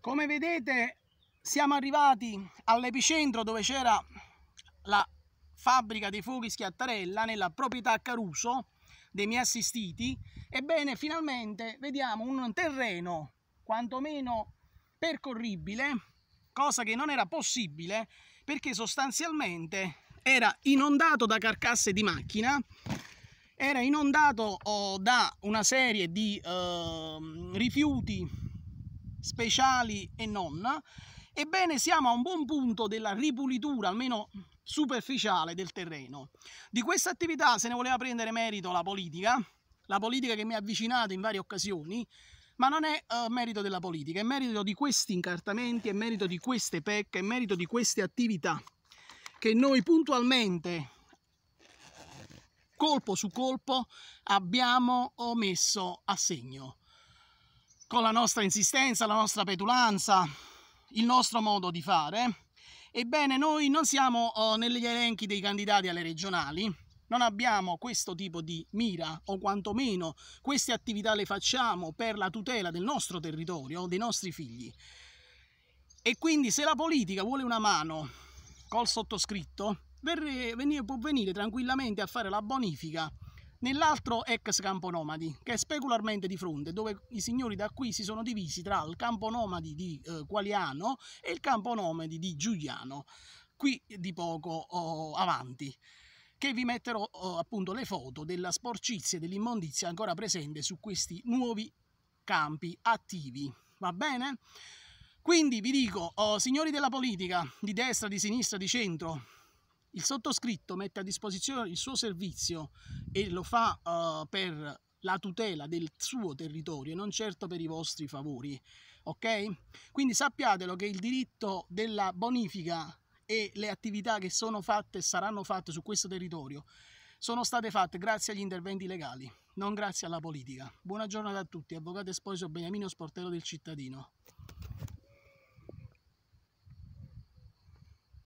Come vedete siamo arrivati all'epicentro dove c'era la fabbrica dei fuochi Schiattarella nella proprietà Caruso dei miei assistiti. Ebbene, finalmente vediamo un terreno quantomeno percorribile, cosa che non era possibile perché sostanzialmente era inondato da carcasse di macchina, era inondato oh, da una serie di eh, rifiuti speciali e non, ebbene siamo a un buon punto della ripulitura, almeno superficiale, del terreno. Di questa attività se ne voleva prendere merito la politica, la politica che mi ha avvicinato in varie occasioni, ma non è uh, merito della politica, è merito di questi incartamenti, è merito di queste pecche, è merito di queste attività che noi puntualmente, colpo su colpo, abbiamo messo a segno con la nostra insistenza, la nostra petulanza, il nostro modo di fare. Ebbene, noi non siamo oh, negli elenchi dei candidati alle regionali, non abbiamo questo tipo di mira o quantomeno queste attività le facciamo per la tutela del nostro territorio, dei nostri figli. E quindi se la politica vuole una mano col sottoscritto, può venire tranquillamente a fare la bonifica nell'altro ex campo nomadi, che è specularmente di fronte, dove i signori da qui si sono divisi tra il campo nomadi di eh, Qualiano e il campo nomadi di Giuliano, qui eh, di poco oh, avanti che vi metterò oh, appunto le foto della sporcizia e dell'immondizia ancora presente su questi nuovi campi attivi. Va bene? Quindi vi dico, oh, signori della politica, di destra, di sinistra, di centro, il sottoscritto mette a disposizione il suo servizio e lo fa uh, per la tutela del suo territorio, e non certo per i vostri favori, ok? Quindi sappiatelo che il diritto della bonifica e le attività che sono fatte e saranno fatte su questo territorio sono state fatte grazie agli interventi legali, non grazie alla politica. Buona giornata a tutti, avvocato Esposito Beniamino Sportello del Cittadino.